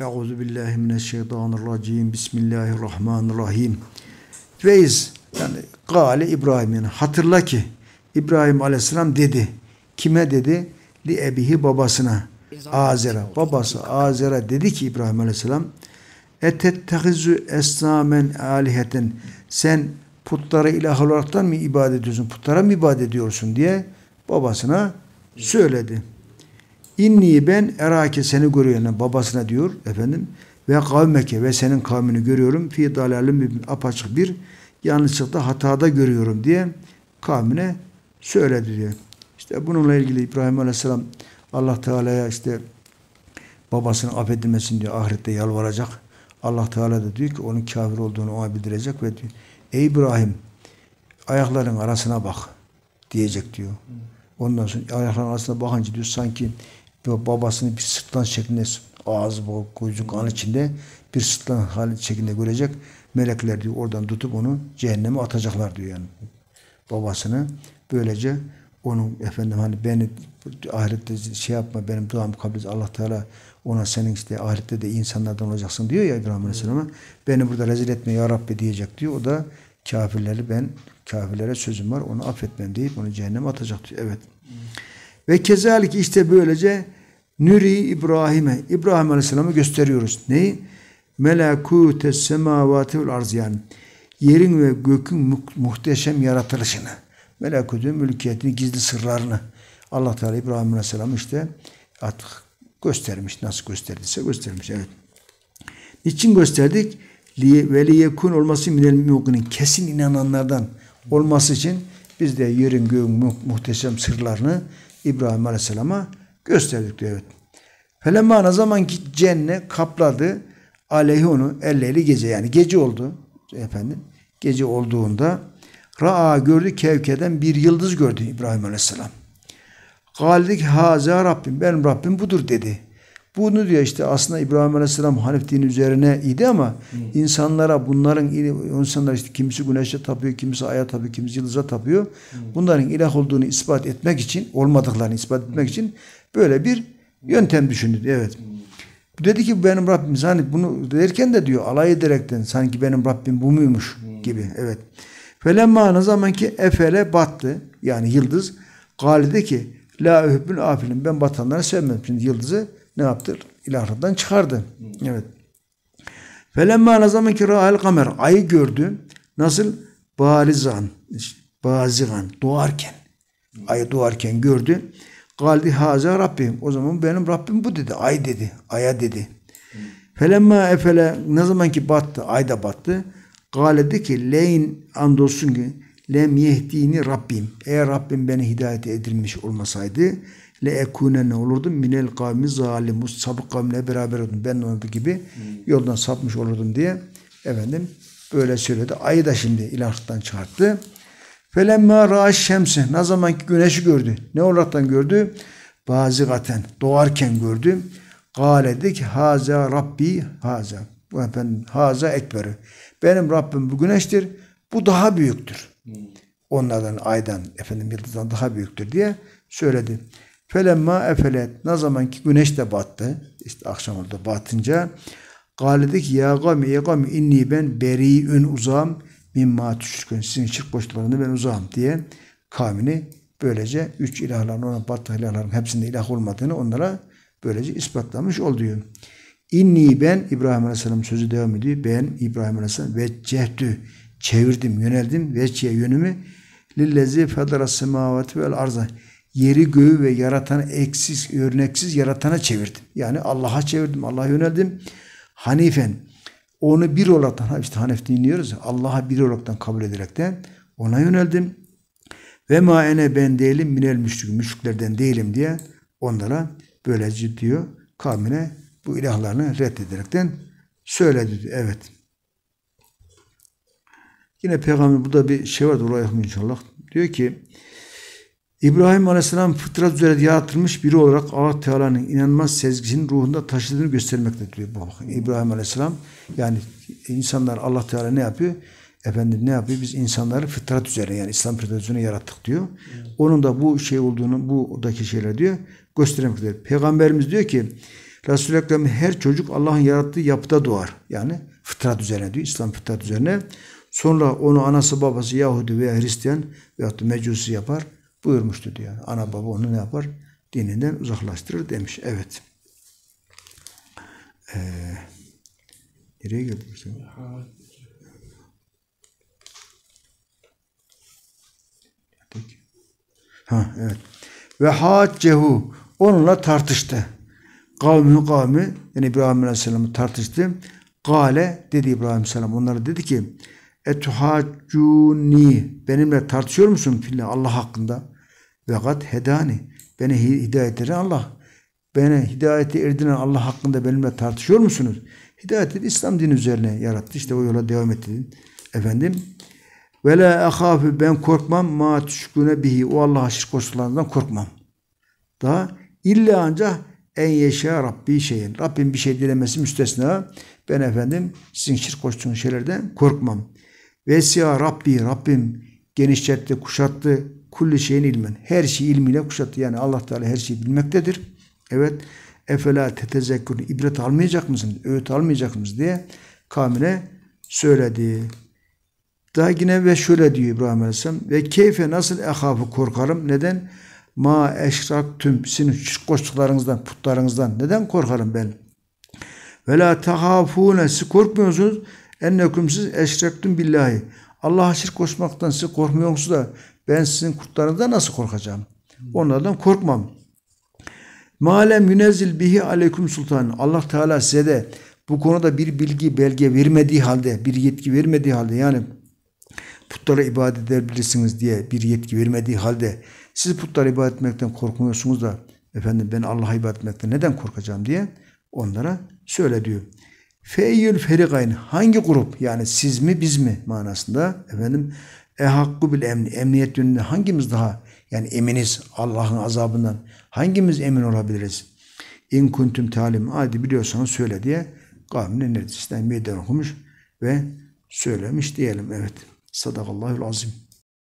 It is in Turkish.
Euzu billahi mineşşeytanirracim. Bismillahirrahmanirrahim. Reis yani Gale İbrahim'in yani hatırla ki İbrahim Aleyhisselam dedi. Kime dedi? Li ebihi babasına. Azera, Babası Azera dedi ki İbrahim Aleyhisselam etettehizu esnamen aliheten sen putlara ilah olaraktan mı ibadet ediyorsun? Putlara mı ibadet ediyorsun diye babasına söyledi. İnni ben erake seni görüyorum babasına diyor efendim ve kavmeke ve senin kavmini görüyorum fi dalalim bir apaçık bir yanlışlıkta hatada görüyorum diye kavmine söyledi diyor. İşte bununla ilgili İbrahim Aleyhisselam Allah Teala'ya işte babasını affedilmesin diyor ahirette yalvaracak. Allah Teala da diyor ki onun kafir olduğunu ona bildirecek ve diyor ey İbrahim ayakların arasına bak diyecek diyor. Ondan sonra ayakların arasına bakınca diyor sanki babasını bir sırtlan şeklinde ağzı bu gözü kan içinde bir sırtlan hali şeklinde görecek. Melekler diyor oradan tutup onu cehenneme atacaklar diyor yani. Babasını böylece onu efendim hani beni ahirette şey yapma benim duam kabul et Allah Teala ona senin işte ahirette de insanlardan olacaksın diyor ya İbrahim Aleyhisselam'a beni burada rezil etme ya Rabbi diyecek diyor. O da kafirleri ben kafirlere sözüm var onu affetmem deyip onu cehenneme atacak diyor. Evet. Hı. Ve kezalik işte böylece Nuri İbrahim'e, İbrahim Aleyhisselam'ı gösteriyoruz. Neyi? Melakute semavati vel arz yani. Yerin ve gökün muhteşem yaratılışını. Melakutun mülkiyetini, gizli sırlarını. Allah Teala İbrahim Aleyhisselam işte artık göstermiş. Nasıl gösterdiyse göstermiş. Evet. Niçin gösterdik? Ve liyekun olması minel mümkinin. Kesin inananlardan olması için biz de yerin göğün muhteşem sırlarını İbrahim Aleyhisselam'a gösterdik gösterdikleri. Evet. Felemma ne zaman ki cennet kapladı aleyhi onu elleyli gece yani gece oldu efendim. Gece olduğunda Ra'a gördü kevkeden bir yıldız gördü İbrahim Aleyhisselam. Galik haza Rabbim benim Rabbim budur dedi. Bunu diyor işte aslında İbrahim Aleyhisselam Hanif dini üzerine idi ama Hı. insanlara bunların insanlar işte kimisi güneşe tapıyor, kimisi aya tapıyor, kimisi yıldıza tapıyor. Hı. Bunların ilah olduğunu ispat etmek için, olmadıklarını ispat etmek Hı. için böyle bir yöntem düşündü. Evet. Hı. Dedi ki benim Rabbim hani bunu derken de diyor alay ederekten sanki benim Rabbim bu muymuş Hı. gibi. Evet. Felemma ne zaman ki efele battı yani yıldız. Gali ki la ühbül afilin ben batanları sevmem. Şimdi yıldızı ne yaptır? İlahlardan çıkardı. Hı. Evet. Felemma ne zaman ki Ra'al kamer ayı gördü. Nasıl? Barizan, bazigan doğarken ayı doğarken gördü. Galdi haza Rabbim. O zaman benim Rabbim bu dedi. Ay dedi. Aya dedi. Felemma efele ne zaman ki battı. Ay da battı. Galedi ki leyn andolsun ki lem yehdini Rabbim. Eğer Rabbim beni hidayete edilmiş olmasaydı le ekune ne olurdum minel kavmi zalimus sapık kavmine beraber oldum. Ben de onun gibi hmm. yoldan sapmış olurdum diye efendim böyle söyledi. Ayı da şimdi ilahlıktan çıkarttı. Felemme ra'aş şemsi ne zaman ki güneşi gördü. Ne olaraktan gördü? Bazigaten doğarken gördü. Kale dedi haza rabbi haza. Efendim, haza ekberi. Benim Rabbim bu güneştir. Bu daha büyüktür. Hmm. Onlardan aydan efendim yıldızdan daha büyüktür diye söyledi. Felemma efelet. Ne zaman ki güneş de battı. İşte akşam oldu batınca. Galedik ya gami ya gami inni ben beri'ün uzam mimma tüşrikün. Sizin şirk koştuklarında ben uzam diye kavmini böylece üç ilahların ona battı ilahların hepsinde ilah olmadığını onlara böylece ispatlamış oluyor. İnni ben İbrahim Aleyhisselam sözü devam ediyor. Ben İbrahim Aleyhisselam ve cehdü çevirdim, yöneldim. Veçye yönümü lillezi federa semavati vel arza yeri göğü ve yaratan eksiz, örneksiz yaratana çevirdim. Yani Allah'a çevirdim, Allah'a yöneldim. Hanifen onu bir olaraktan, işte Hanef dinliyoruz Allah'a bir olaraktan kabul ederekten ona yöneldim. Ve ma ene ben değilim minel müşrik, müşriklerden değilim diye onlara böylece diyor kavmine bu ilahlarını reddederekten söyledi. Evet. Yine peygamber burada bir şey var oraya inşallah. Diyor ki İbrahim Aleyhisselam fıtrat üzere yaratılmış biri olarak Allah Teala'nın inanılmaz sezgisinin ruhunda taşıdığını göstermekte diyor bu İbrahim Aleyhisselam yani insanlar Allah Teala ne yapıyor? Efendim ne yapıyor? Biz insanları fıtrat üzere yani İslam fıtrat üzerine yarattık diyor. Onun da bu şey olduğunu, bu'daki şeyler diyor, göstermektedir. Peygamberimiz diyor ki, Resul-i her çocuk Allah'ın yarattığı yapıda doğar. Yani fıtrat üzerine diyor, İslam fıtrat üzerine. Sonra onu anası babası Yahudi veya Hristiyan veyahut da Mecusi yapar buyurmuştu diyor. Ana baba onu ne yapar? Dininden uzaklaştırır demiş. Evet. Ee, nereye geldik? Ha evet. Ve haccehu onunla tartıştı. Kavmi kavmi yani İbrahim Aleyhisselam'ı tartıştı. Gale dedi İbrahim Aleyhisselam onlara dedi ki etuhacuni benimle tartışıyor musun fille Allah hakkında? Ve kat hedani. Beni hidayet eden Allah. Beni hidayeti erdiren Allah hakkında benimle tartışıyor musunuz? Hidayeti İslam dini üzerine yarattı. İşte o yola devam ettin. Efendim ve la ahafu ben korkmam ma tüşküne bihi. O Allah'a şirk koşulanlardan korkmam. Daha illa ancak en yeşe Rabbi şeyin. Rabbim bir şey dilemesi müstesna. Ben efendim sizin şirk koştuğunuz şeylerden korkmam. Vesya Rabbi, Rabbim genişletti, kuşattı, Kulli şeyin ilmen. Her şeyi ilmiyle kuşattı. Yani Allah Teala her şeyi bilmektedir. Evet. Efela tetezekkür. ibret almayacak mısınız? Öğüt almayacak mısınız diye kavmine söyledi. Daha yine ve şöyle diyor İbrahim Aleyhisselam. Ve keyfe nasıl ehafı korkarım? Neden? Ma eşrak tüm sizin koştuklarınızdan, putlarınızdan. Neden korkarım ben? Ve la tehafune. Siz korkmuyorsunuz. Ennekum siz eşrektum billahi. Allah'a şirk koşmaktan siz korkmuyorsunuz da ben sizin kurtlarınızdan nasıl korkacağım? Onlardan korkmam. Malem yünezzil bihi aleyküm sultan. Allah Teala size de bu konuda bir bilgi, belge vermediği halde, bir yetki vermediği halde yani putlara ibadet edebilirsiniz diye bir yetki vermediği halde siz putlara ibadet etmekten korkmuyorsunuz da efendim ben Allah'a ibadet etmekten neden korkacağım diye onlara söyle diyor. Feyyül ferigayn hangi grup yani siz mi biz mi manasında efendim e hakku bil emni. Emniyet yönünde hangimiz daha yani eminiz Allah'ın azabından hangimiz emin olabiliriz? İn kuntum talim hadi biliyorsanız söyle diye kavminin neredeyse meydan okumuş ve söylemiş diyelim. Evet. Sadakallahul azim.